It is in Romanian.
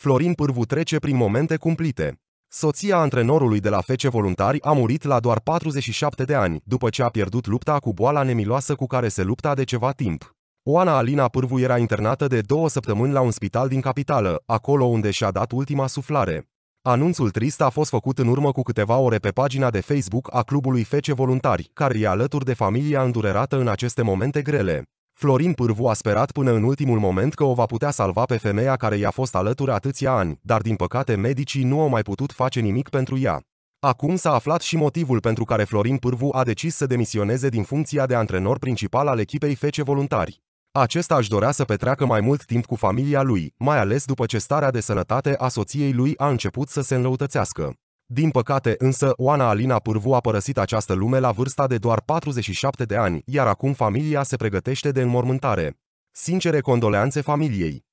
Florin Pârvu trece prin momente cumplite. Soția antrenorului de la Fece Voluntari a murit la doar 47 de ani, după ce a pierdut lupta cu boala nemiloasă cu care se lupta de ceva timp. Oana Alina Pârvu era internată de două săptămâni la un spital din capitală, acolo unde și-a dat ultima suflare. Anunțul trist a fost făcut în urmă cu câteva ore pe pagina de Facebook a clubului Fece Voluntari, care e alături de familia îndurerată în aceste momente grele. Florin Pârvu a sperat până în ultimul moment că o va putea salva pe femeia care i-a fost alături atâția ani, dar din păcate medicii nu au mai putut face nimic pentru ea. Acum s-a aflat și motivul pentru care Florin Pârvu a decis să demisioneze din funcția de antrenor principal al echipei Fece Voluntari. Acesta își dorea să petreacă mai mult timp cu familia lui, mai ales după ce starea de sănătate a soției lui a început să se înlăutățească. Din păcate însă, Oana Alina Pârvu a părăsit această lume la vârsta de doar 47 de ani, iar acum familia se pregătește de înmormântare. Sincere condoleanțe familiei!